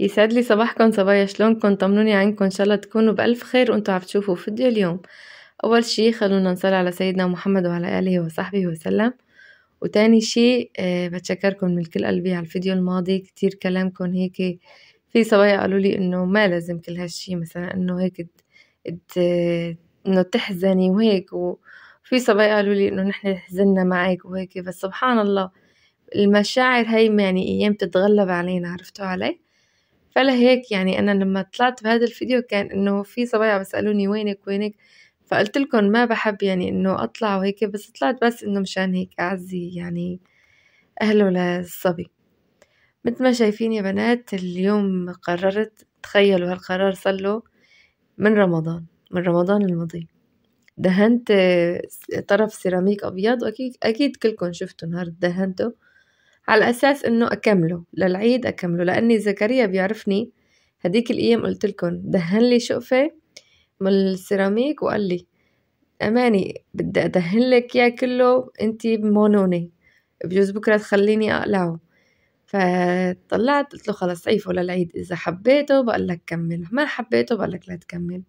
يسعد لي صباحكم صبايا شلونكم طمنوني عنكم ان شاء الله تكونوا بالف خير وانتم عم تشوفوا فيديو اليوم اول شي خلونا نصلي على سيدنا محمد وعلى اله وصحبه وسلم وتاني شي أه بتشكركم من كل قلبي على الفيديو الماضي كتير كلامكم هيك في صبايا قالوا لي انه ما لازم كل هالشي مثلا انه هيك انه تحزني وهيك وفي صبايا قالوا لي انه نحن حزننا معك وهيك بس سبحان الله المشاعر هي يعني ايام تتغلب علينا عرفتوا علي فلهيك يعني أنا لما طلعت بهذا الفيديو كان إنه في صبايا بسألوني وينك وينك فقلت لكم ما بحب يعني إنه أطلع وهيك بس طلعت بس إنه مشان هيك أعزي يعني أهله للصبي مثل ما شايفين يا بنات اليوم قررت تخيلوا هالقرار صار له من رمضان من رمضان الماضي دهنت طرف سيراميك أبيض وأكيد أكيد كلكم شفتوا نهار دهنته على أساس إنه أكمله للعيد أكمله لأني زكريا بيعرفني هديك الأيام قلت لكم دهن لي شقفة من السيراميك وقال لي أماني بدي أدهن لك يا كله أنتي مونوني بجوز بكرة تخليني أقلعه فطلعت قلت له خلص عيفه للعيد إذا حبيته بقول لك كمل ما حبيته بقول لك لا تكمل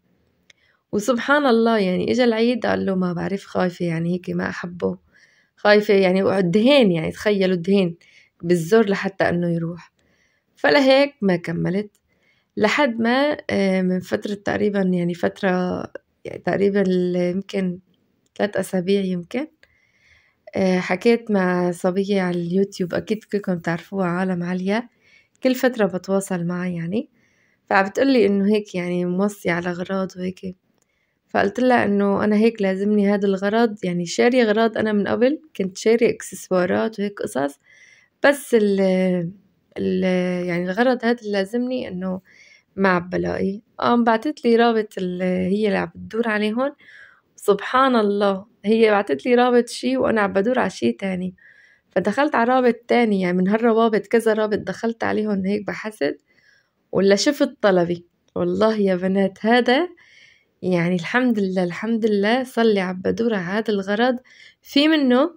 وسبحان الله يعني إجا العيد قال له ما بعرف خايفة يعني هيك ما أحبه خايفة يعني الدهين يعني تخيلوا الدهين بالزر لحتى أنه يروح فلهيك ما كملت لحد ما آه، من فترة تقريبا يعني فترة يعني تقريبا يمكن ثلاث أسابيع يمكن آه، حكيت مع صبية على اليوتيوب أكيد كلكم تعرفوها عالم عليا كل فترة بتواصل معها يعني فعم بتقلي إنه هيك يعني موصي على أغراض وهيك فقلت لها انه انا هيك لازمني هذا الغرض يعني شارية اغراض انا من قبل كنت شارية اكسسوارات وهيك قصص بس ال ال يعني الغرض هذا اللي لازمني انه ما بلاقي قام بعتت لي رابط اللي هي اللي عم بتدور عليه هون سبحان الله هي بعتت لي رابط شي وانا عم بدور على شي تاني فدخلت على رابط تاني يعني من هالروابط كذا رابط دخلت عليهم هيك بحثت ولا شفت طلبي والله يا بنات هذا يعني الحمد لله الحمد لله صلي على هذا الغرض في منه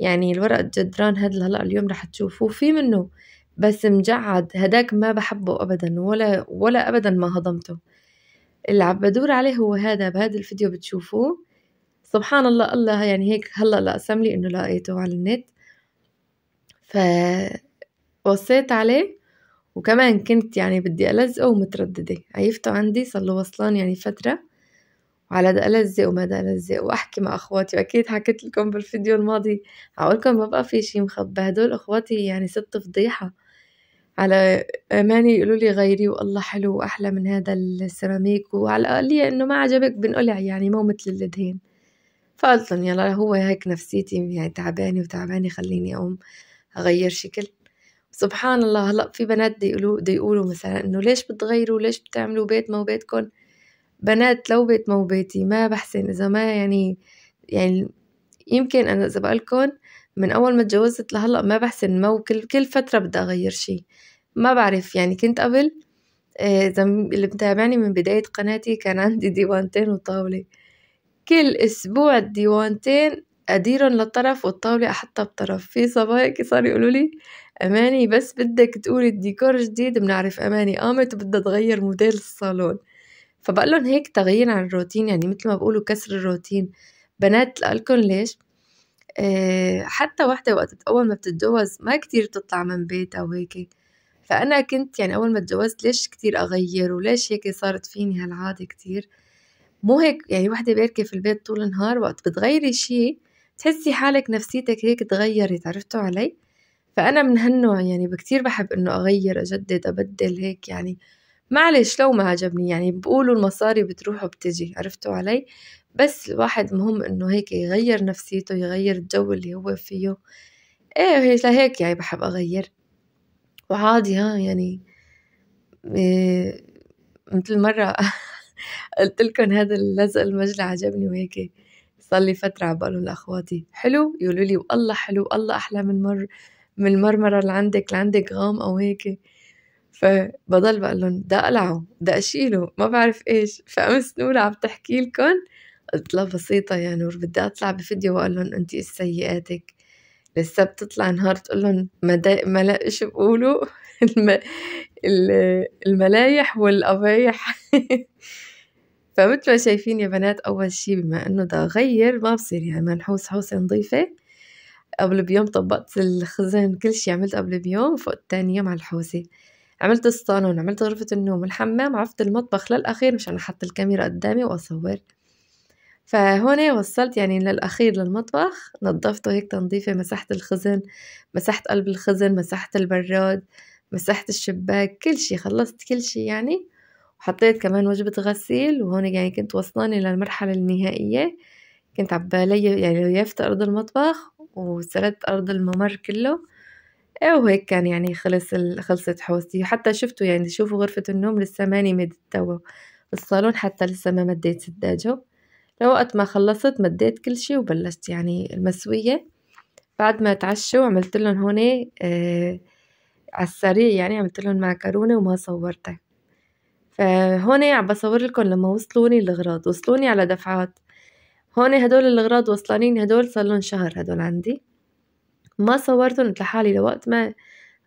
يعني الورق الجدران هاد هلا اليوم رح تشوفوه في منه بس مجعد هداك ما بحبه ابدا ولا ولا ابدا ما هضمته اللي عم بدور عليه هو هذا بهذا الفيديو بتشوفوه سبحان الله الله يعني هيك هلا لقسم لي انه لقيته على النت فوصيت عليه وكمان كنت يعني بدي ألزقه ومترددة عيفته عندي صار له وصلان يعني فترة على ده ألزق وما ده ألزق وأحكي مع أخواتي وأكيد حكيت لكم بالفيديو الماضي عقولكم ما بقى في شي مخبى هدول أخواتي يعني ست فضيحة على أماني يقولوا لي غيري والله حلو وأحلى من هذا السيراميك وعلى الأقلية إنه ما عجبك بنقلع يعني مو مثل الدهين فقلت لهم يلا هو هيك نفسيتي يعني تعبانة وتعبانة خليني أقوم أغير شكل سبحان الله هلا في بنات بيقولوا يقولوا بده يقولوا مثلا انه ليش بتغيروا ليش بتعملوا بيت ما بيتكم بنات لو بيت مو بيتي ما بحسن إذا ما يعني يعني يمكن أنا إذا بقلكم من أول ما تجوزت لهلأ ما بحسن مو كل, كل فترة بدي أغير شي ما بعرف يعني كنت قبل آه، إذا اللي متابعني من بداية قناتي كان عندي ديوانتين وطاولة كل أسبوع الديوانتين اديرهم للطرف والطاولة أحطها بطرف في صبايا صاروا يقولوا لي أماني بس بدك تقولي الديكور جديد بنعرف أماني قامت بدها تغير موديل الصالون فبقول لهم هيك تغيير عن الروتين يعني مثل ما بقولوا كسر الروتين بنات لكم ليش آه، حتى وحدة وقت أول ما بتتجوز ما كتير بتطلع من بيتها وهيك فأنا كنت يعني أول ما تجوزت ليش كتير أغير وليش هيك صارت فيني هالعادة كتير مو هيك يعني وحدة باركة في البيت طول النهار وقت بتغيري شي تحسي حالك نفسيتك هيك تغيرت عرفتوا علي فأنا من هالنوع يعني بكتير بحب إنه أغير أجدد أبدل هيك يعني معلش لو ما عجبني يعني بقولوا المصاري بتروح وبتجي عرفتوا علي بس الواحد مهم انه هيك يغير نفسيته يغير الجو اللي هو فيه ايه لهيك يعني بحب اغير وعادي ها يعني إيه مثل مرة قلت لكم هذا اللزق المجلى عجبني وهيك صار لي فترة على لأخواتي حلو يقولوا لي والله حلو والله أحلى من مر من المرمرة اللي عندك اللي عندك غام أو هيك فبضل بقول لهم بدي اقلعه بدي اشيله ما بعرف ايش فامس نورة عم تحكي لكم قلت لها بسيطة يا نور بدي اطلع بفيديو واقول لهم انت ايش سيئاتك لسه بتطلع نهار تقول لهم ما ملا ايش بقولوا الم... الملايح والقبايح فمثل ما شايفين يا بنات اول شي بما انه ده غير ما بصير يعني منحوس حوسه نظيفه قبل بيوم طبقت الخزان كل شي عملت قبل بيوم فوق تاني يوم على الحوسه عملت الصالون عملت غرفة النوم الحمام عفت المطبخ للأخير مشان أحط الكاميرا قدامي وأصور فهون وصلت يعني للأخير للمطبخ نظفته هيك تنظيفة مسحت الخزن مسحت قلب الخزن مسحت البراد مسحت الشباك كل شي خلصت كل شي يعني وحطيت كمان وجبة غسيل وهون يعني كنت وصلاني للمرحلة النهائية كنت عبالي يعني ليفت أرض المطبخ وسردت أرض الممر كله وهيك كان يعني خلص ال... خلصت حوستي حتى شفتوا يعني شوفوا غرفة النوم لسه ماني مد توا الصالون حتى لسه ما مديت سداجه لوقت ما خلصت مديت كل شي وبلشت يعني المسوية بعد ما تعشوا عملت لهم هون آه على السريع يعني عملت لهم معكرونة وما صورتها فهون عم بصور لكم لما وصلوني الأغراض وصلوني على دفعات هون هدول الأغراض وصلانين هدول صار لهم شهر هدول عندي ما صورتهم لحالي لوقت ما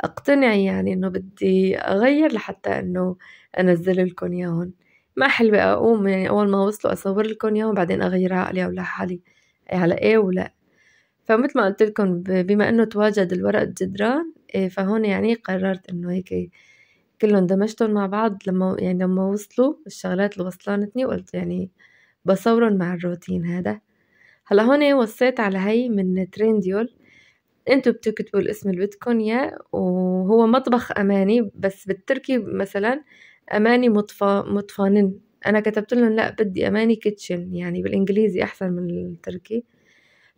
اقتنع يعني انه بدي اغير لحتى انه انزل لكم اياهم ما حلوة اقوم يعني اول ما وصلوا اصور لكم اياهم بعدين اغير عقلي او لحالي على ايه ولا فمثل ما قلت لكم بما انه تواجد الورق الجدران إيه، فهون يعني قررت انه هيك كلهم دمجتهم مع بعض لما يعني لما وصلوا الشغلات اللي وصلانتني وقلت يعني بصورهم مع الروتين هذا هلا هون وصيت على هي من ترينديول انتوا بتكتبوا الاسم اللي بدكم اياه وهو مطبخ اماني بس بالتركي مثلا اماني مطفى مطفانن انا كتبت لهم لا بدي اماني كيتشن يعني بالانجليزي احسن من التركي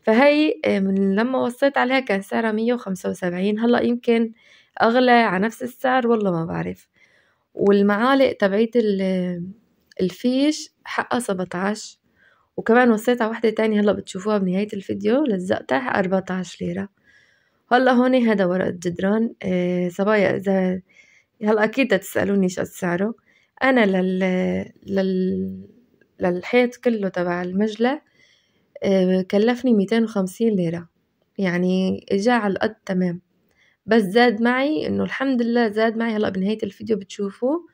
فهي آه، من لما وصيت عليها كان سعرها مية وخمسة وسبعين هلا يمكن اغلى على نفس السعر والله ما بعرف والمعالق تبعيت الفيش حقها 17 وكمان وصيت على وحدة تانية هلا بتشوفوها بنهاية الفيديو لزقتها 14 ليرة هلا هون هذا ورق الجدران آه، صبايا اذا هلا اكيد تسالوني شو سعره انا لل لل للحيط كله تبع المجلة آه، كلفني ميتين وخمسين ليرة يعني اجا على القد تمام بس زاد معي انه الحمد لله زاد معي هلا بنهاية الفيديو بتشوفوه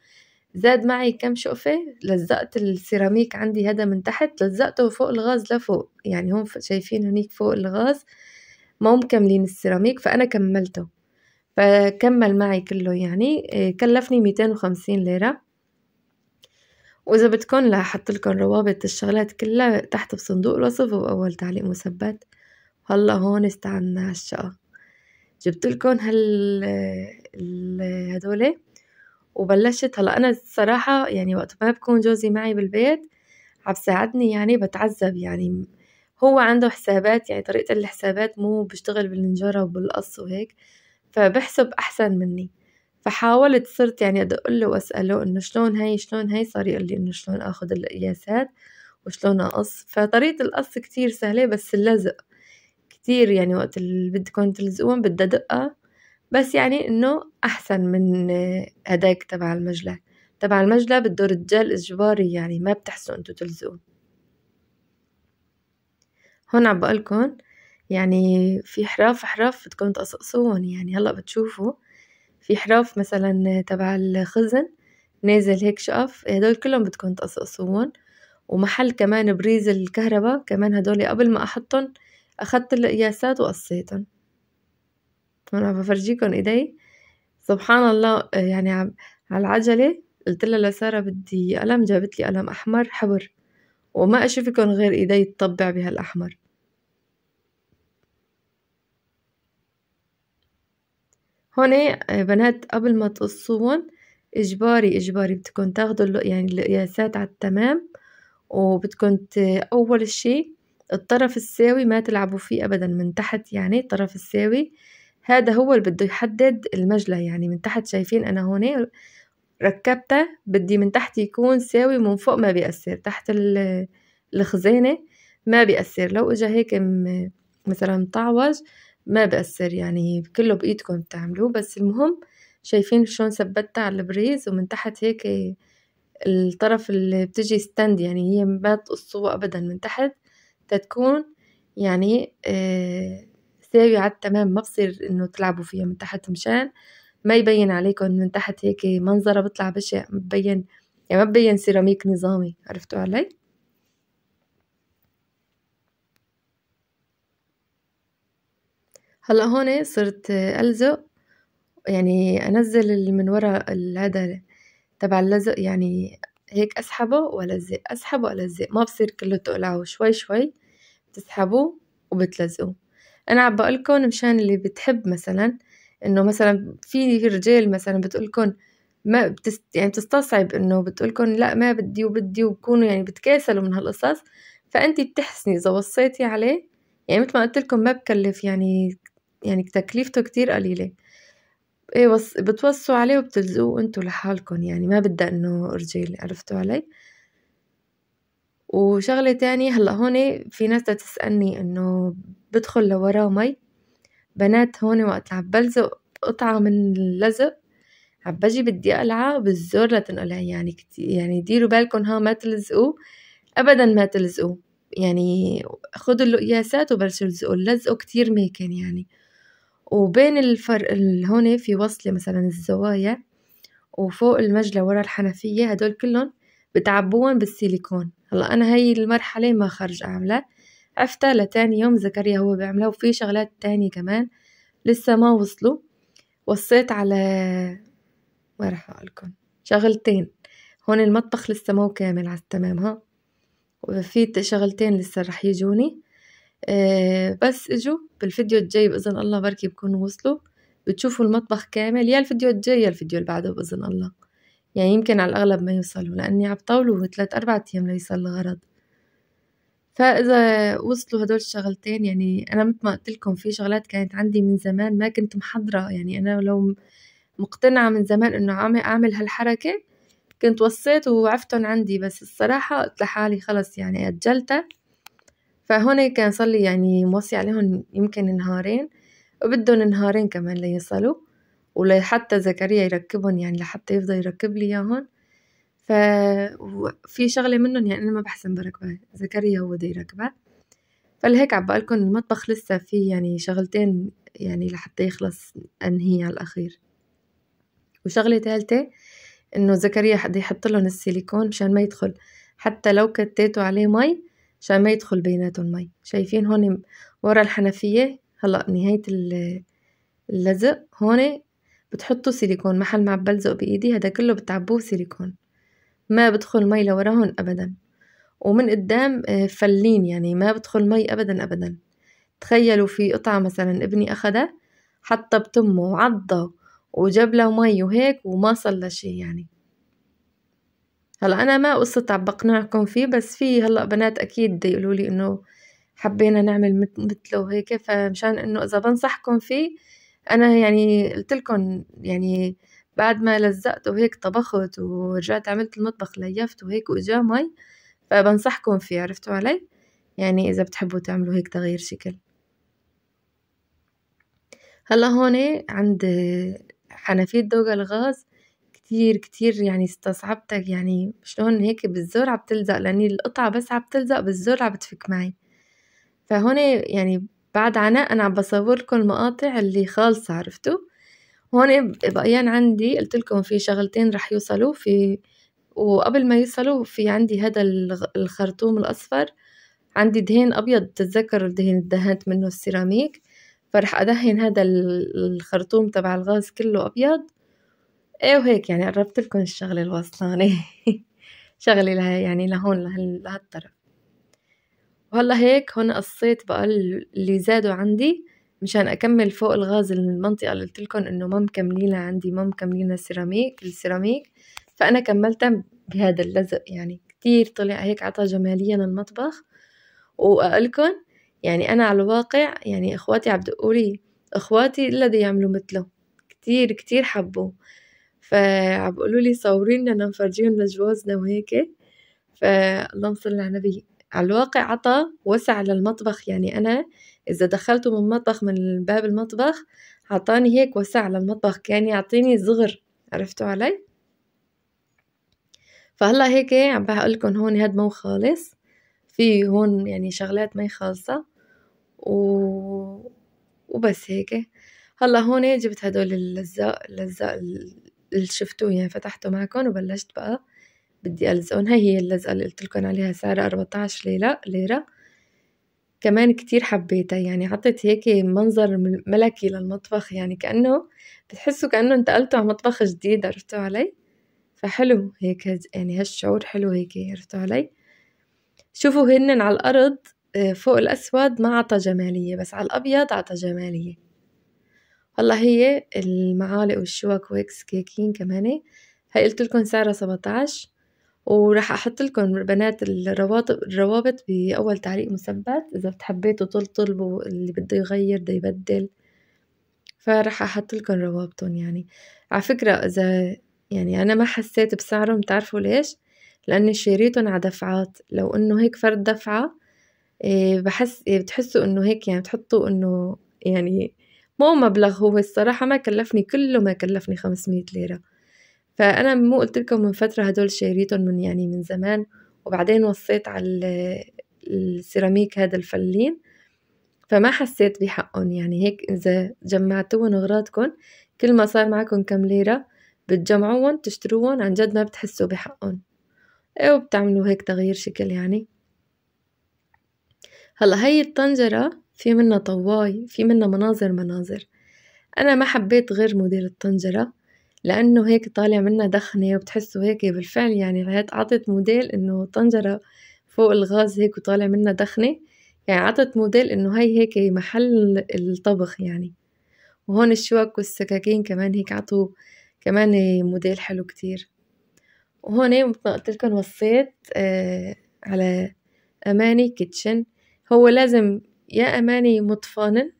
زاد معي كم شقفة لزقت السيراميك عندي هذا من تحت لزقته فوق الغاز لفوق يعني هون شايفين هنيك فوق الغاز ما هم مكملين السيراميك فأنا كملته فكمل معي كله يعني إيه، كلفني 250 ليرة وإذا بدكم لحط لكم روابط الشغلات كلها تحت بصندوق الوصف وأول تعليق مثبت هلا هون استعنا على الشقة جبت لكم هال هدول وبلشت هلا انا الصراحه يعني وقت ما بكون جوزي معي بالبيت عم ساعدني يعني بتعذب يعني هو عنده حسابات يعني طريقة الحسابات مو بشتغل بالنجارة وبالقص وهيك فبحسب أحسن مني فحاولت صرت يعني أدقله وأسأله إنه شلون هاي شلون هاي صار يقول لي إنه شلون آخذ القياسات وشلون أقص فطريقة القص كتير سهلة بس اللزق كتير يعني وقت اللي بدكم تلزقون بدها دقة بس يعني إنه أحسن من هداك تبع المجلة تبع المجلة بده رجال إجباري يعني ما بتحسوا أنتو تلزقون هون عم بقلكن يعني في حراف حراف بدكم تقصقصوهم يعني هلا بتشوفوا في حراف مثلا تبع الخزن نازل هيك شقف هدول إيه كلهم بدكم تقصقصوهم ومحل كمان بريز الكهرباء كمان هدول قبل ما احطهم اخدت القياسات وقصيتهم هون عم بفرجيكم ايدي سبحان الله إيه يعني على العجلة قلت لها لسارة بدي قلم جابت لي قلم أحمر حبر وما أشوفكم غير إيدي تطبع بهالأحمر هون آه، بنات قبل ما تقصون اجباري اجباري بدكم تاخدوا يعني القياسات على التمام وبدكم اول شيء الطرف الساوي ما تلعبوا فيه ابدا من تحت يعني الطرف الساوي هذا هو اللي بده يحدد المجلة يعني من تحت شايفين انا هون ركبتها بدي من تحت يكون ساوي من فوق ما بيأثر تحت الخزانة ما بيأثر لو اجا هيك مثلا مطعوج ما بأثر يعني كله بإيدكم تعملوه بس المهم شايفين شلون ثبتها على البريز ومن تحت هيك الطرف اللي بتجي ستاند يعني هي ما تقصوه أبدا من تحت تتكون يعني آه ساوية على التمام ما بصير إنه تلعبوا فيها من تحت مشان ما يبين عليكم من تحت هيك منظرة بطلع بشع مبين يعني ما ببين سيراميك نظامي عرفتوا علي؟ هلا هون صرت ألزق يعني أنزل من ورا هذا تبع اللزق يعني هيك أسحبه وألزق أسحبه وألزق ما بصير كله تقلعه شوي شوي بتسحبوه وبتلزقوه أنا عم بقولكم مشان اللي بتحب مثلا إنه مثلا في رجال مثلا بتقولكم ما بتست يعني بتستصعب انه بتقولكم لا ما بدي وبدي وبكونوا يعني بتكاسلوا من هالقصص فانت بتحسني اذا وصيتي عليه يعني مثل ما قلت لكم ما بكلف يعني يعني تكلفته كتير قليلة ايه وص... بتوصوا عليه وبتلزقوه انتوا لحالكم يعني ما بدها انه رجال عرفتوا علي وشغلة تانية هلا هون في ناس تسألني انه بدخل لورا مي بنات هون وقت عم بلزق قطعة من اللزق عم بجي بدي اقلعها بالزور لتنقلها يعني كتير يعني ديروا بالكم ها ما تلزقوه ابدا ما تلزقوه يعني خدوا المقياسات وبلشوا لزقوا اللزق كتير ميكن يعني وبين الفرق هون في وصلة مثلا الزوايا وفوق المجلة ورا الحنفية هدول كلهم بتعبوهم بالسيليكون هلا أنا هاي المرحلة ما خرج أعملها عفتها لتاني يوم زكريا هو بيعملها وفي شغلات تانية كمان لسه ما وصلوا وصيت على ما رح أقولكم شغلتين هون المطبخ لسه مو كامل على التمام ها وفي شغلتين لسه رح يجوني آه، بس اجوا بالفيديو الجاي باذن الله بركي بكونوا وصلوا بتشوفوا المطبخ كامل يا الفيديو الجاي يا الفيديو اللي بعده باذن الله يعني يمكن على الاغلب ما يوصلوا لاني عم طولوا ثلاث اربع ايام ليصل الغرض فاذا وصلوا هدول الشغلتين يعني انا مثل ما قلت لكم في شغلات كانت عندي من زمان ما كنت محضره يعني انا لو مقتنعه من زمان انه عم اعمل هالحركه كنت وصيت وعفتن عندي بس الصراحه قلت لحالي خلص يعني اجلتها فهون كان صار لي يعني موصي عليهم يمكن نهارين وبدهم نهارين كمان ليصلوا ولحتى زكريا يركبهم يعني لحتى يفضل يركب لي اياهم ف وفي شغله منهم يعني انا ما بحسن بركبها زكريا هو بده يركبها فلهيك عم بقلكم المطبخ لسه في يعني شغلتين يعني لحتى يخلص انهيه على الاخير وشغله ثالثه انه زكريا حد يحط لهم السيليكون مشان ما يدخل حتى لو كتيتوا عليه مي عشان ما يدخل بيناتهم مي شايفين هون ورا الحنفية هلا نهاية اللزق هون بتحطوا سيليكون محل ما بلزق بايدي هذا كله بتعبوه سيليكون ما بدخل مي لوراهم ابدا ومن قدام آه، فلين يعني ما بدخل مي ابدا ابدا تخيلوا في قطعة مثلا ابني اخدها حطها بتمه وعضه وجاب له مي وهيك وما صلى شي شيء يعني هلا انا ما قصة عم بقنعكم فيه بس في هلا بنات اكيد يقولوا لي انه حبينا نعمل مثله وهيك فمشان انه اذا بنصحكم فيه انا يعني قلت لكم يعني بعد ما لزقت وهيك طبخت ورجعت عملت المطبخ ليفت وهيك واجا مي فبنصحكم فيه عرفتوا علي يعني اذا بتحبوا تعملوا هيك تغيير شكل هلا هون عند حنفية دوق الغاز كتير كتير يعني استصعبتك يعني شلون هيك بالزور عم تلزق لاني القطعة بس عم تلزق بالزور عم بتفك معي فهون يعني بعد عناء انا عم بصور لكم المقاطع اللي خالصة عرفتوا هون بقيان عندي قلت لكم في شغلتين رح يوصلوا في وقبل ما يوصلوا في عندي هذا الخرطوم الاصفر عندي دهين ابيض بتتذكروا الدهين دهنت منه السيراميك فرح ادهن هذا الخرطوم تبع الغاز كله ابيض ايه وهيك يعني قربت لكم الشغله الوصلاني وصلاني شغلي لها يعني لهون لهالطرف وهلا هيك هون قصيت بقى اللي زادوا عندي مشان اكمل فوق الغاز المنطقه اللي قلت لكم انه ما مكملينها عندي ما مكملينها سيراميك السيراميك فانا كملتها بهذا اللزق يعني كتير طلع هيك عطى جماليا المطبخ واقلكم يعني انا على الواقع يعني اخواتي عم لي اخواتي الا يعملوا مثله كتير كتير حبوه فعبقولوا لي صورينا إن نفرجيهم لجوازنا وهيك فاللهم صل على النبي على الواقع عطى وسع للمطبخ يعني أنا إذا دخلته من مطبخ من باب المطبخ عطاني هيك وسع للمطبخ كان يعطيني صغر عرفتوا علي؟ فهلا هيك عم لكم هون هاد مو خالص في هون يعني شغلات ما خالصة و... وبس هيك هلا هون جبت هدول اللزق اللزاق اللي شفتوه يعني فتحته معكم وبلشت بقى بدي ألزقهم هاي هي اللزقة اللي قلت لكم عليها سعرها 14 ليلة ليرة كمان كتير حبيتها يعني عطت هيك منظر ملكي للمطبخ يعني كأنه بتحسوا كأنه انتقلتوا على مطبخ جديد عرفتوا علي فحلو هيك يعني هالشعور حلو هيك عرفتوا علي شوفوا هنن على الأرض آه، فوق الأسود ما عطى جمالية بس على الأبيض عطى جمالية هلا هي المعالق والشوك وهيك كيكين كمان هي قلت لكم سعرها 17 وراح احط لكم بنات الروابط الروابط باول تعليق مثبت اذا بتحبيتوا طل طلبوا اللي بده يغير بده يبدل فراح احط لكم روابطهم يعني على فكره اذا يعني انا ما حسيت بسعرهم بتعرفوا ليش لاني شريتهم على دفعات لو انه هيك فرد دفعه إيه، بحس إيه، بتحسوا انه هيك يعني بتحطوا انه يعني مو مبلغ هو الصراحة ما كلفني كله ما كلفني 500 ليرة فأنا مو قلت لكم من فترة هدول شاريتهم من يعني من زمان وبعدين وصيت على السيراميك هذا الفلين فما حسيت بحقهم يعني هيك إذا جمعتوهم أغراضكم كل ما صار معكم كم ليرة بتجمعوهم تشتروهم عن جد ما بتحسوا بحقهم إيه، وبتعملوا هيك تغيير شكل يعني هلا هي الطنجرة في منا طواي في منا مناظر مناظر أنا ما حبيت غير مدير الطنجرة لأنه هيك طالع منا دخنة وبتحسوا هيك بالفعل يعني عطت موديل إنه طنجرة فوق الغاز هيك وطالع منا دخنة يعني عطت موديل إنه هي هيك محل الطبخ يعني وهون الشوك والسكاكين كمان هيك عطوا كمان موديل حلو كتير وهون إيه مثل ما قلت لكم وصيت آه على أماني كيتشن هو لازم يا أماني مطفانن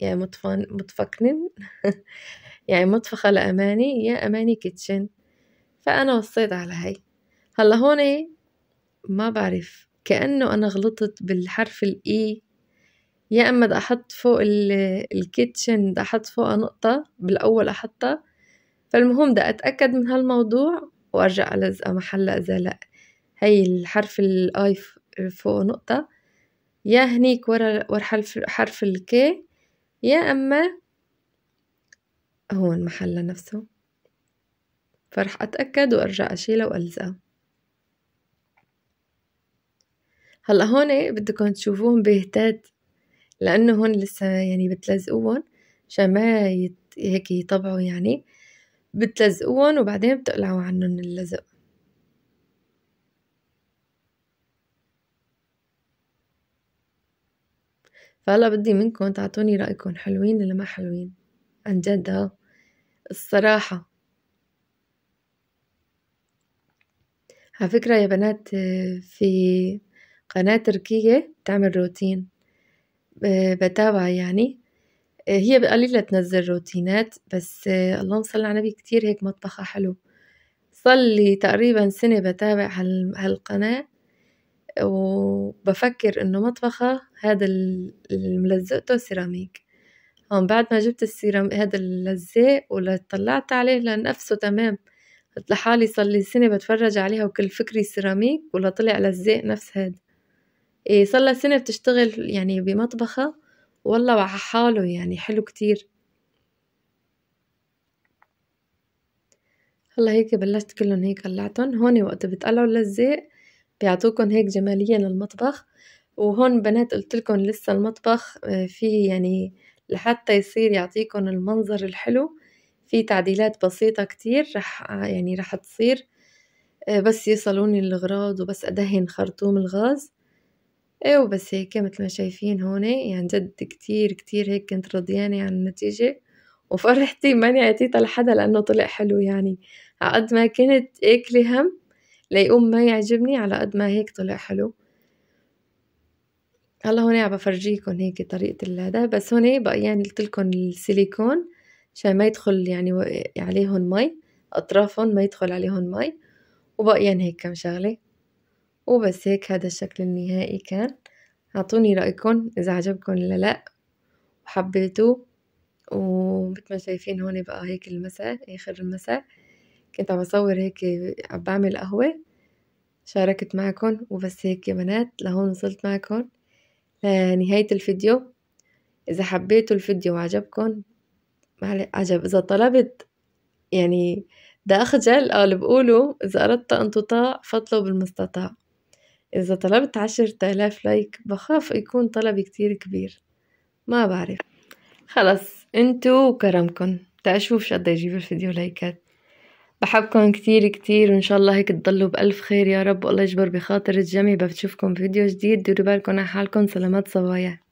يا مطفان مطفقن يعني مطفخة لأماني يا أماني كيتشن فأنا وصيت على هاي هلا هون إيه؟ ما بعرف كأنه أنا غلطت بالحرف الإي يا اما بدي احط فوق الكيتشن بدي احط فوقها نقطة بالاول احطها فالمهم بدي اتأكد من هالموضوع وارجع الزقها محلها اذا لا هي الحرف الاي فوق نقطة يا هنيك ورا ورا حرف, حرف الكي يا أما هون محل نفسه فرح أتأكد وأرجع اشيله والزقه هلا هون إيه بدكم تشوفوهم بهتات لأنه هون لسه يعني بتلزقوهم عشان ما يت... هيك يطبعوا يعني بتلزقوهم وبعدين بتقلعوا عنهم اللزق فهلا بدي منكم تعطوني رأيكم حلوين ولا ما حلوين عن جد ها آه. الصراحة على فكرة يا بنات آه، في قناة تركية بتعمل روتين آه، بتابع يعني هي بقليلة تنزل روتينات بس اللهم صل على النبي كتير هيك مطبخها حلو صلي تقريبا سنة بتابع هالقناة وبفكر إنه مطبخها هذا اللي ملزقته سيراميك هون بعد ما جبت السيرام هذا اللزاق وطلعت عليه لنفسه تمام لحالي صار لي سنة بتفرج عليها وكل فكري سيراميك ولا طلع لزاق نفس هاد إيه صار لها سنة بتشتغل يعني بمطبخها والله حاله يعني حلو كتير هلا هيك بلشت كلهم هيك قلعتهم هون وقت بتقلعوا اللزاق بيعطوكم هيك جمالية للمطبخ وهون بنات قلت لكم لسه المطبخ آه، فيه يعني لحتى يصير يعطيكم المنظر الحلو في تعديلات بسيطة كتير رح آه، يعني رح تصير آه، بس يصلوني الغراض وبس أدهن خرطوم الغاز ايه وبس هيك مثل ما شايفين هون يعني جد كتير كتير هيك كنت رضيانة عن النتيجة وفرحتي ماني عطيتها لحدا لأنه طلع حلو يعني عقد ما كنت اكلي هم ليقوم ما يعجبني على قد ما هيك طلع حلو هلا هون عم بفرجيكم هيك طريقة الهدا بس هون إيه بقى يعني قلت لكم السيليكون عشان ما يدخل يعني عليهم مي أطرافهم ما يدخل عليهم مي وبقيان يعني هيك كم شغلة وبس هيك هذا الشكل النهائي كان أعطوني رأيكم إذا عجبكم ولا لأ وحبيتوه ومثل ما شايفين هون بقى هيك المساء آخر المساء كنت عم بصور هيك عم بعمل قهوة شاركت معكم وبس هيك يا بنات لهون وصلت معكم لنهاية الفيديو إذا حبيتوا الفيديو وعجبكم عجب إذا طلبت يعني ده أخجل أو آه، اللي بقولوا إذا أردت أن تطاع فاطلب بالمستطاع إذا طلبت عشرة آلاف لايك بخاف يكون طلبي كتير كبير ما بعرف خلص انتو وكرمكن تأشوف شو قد يجيب الفيديو لايكات بحبكم كتير كتير وإن شاء الله هيك تضلوا بألف خير يا رب والله يجبر بخاطر الجميع بشوفكم بفيديو جديد ديروا بالكم على حالكم سلامات صبايا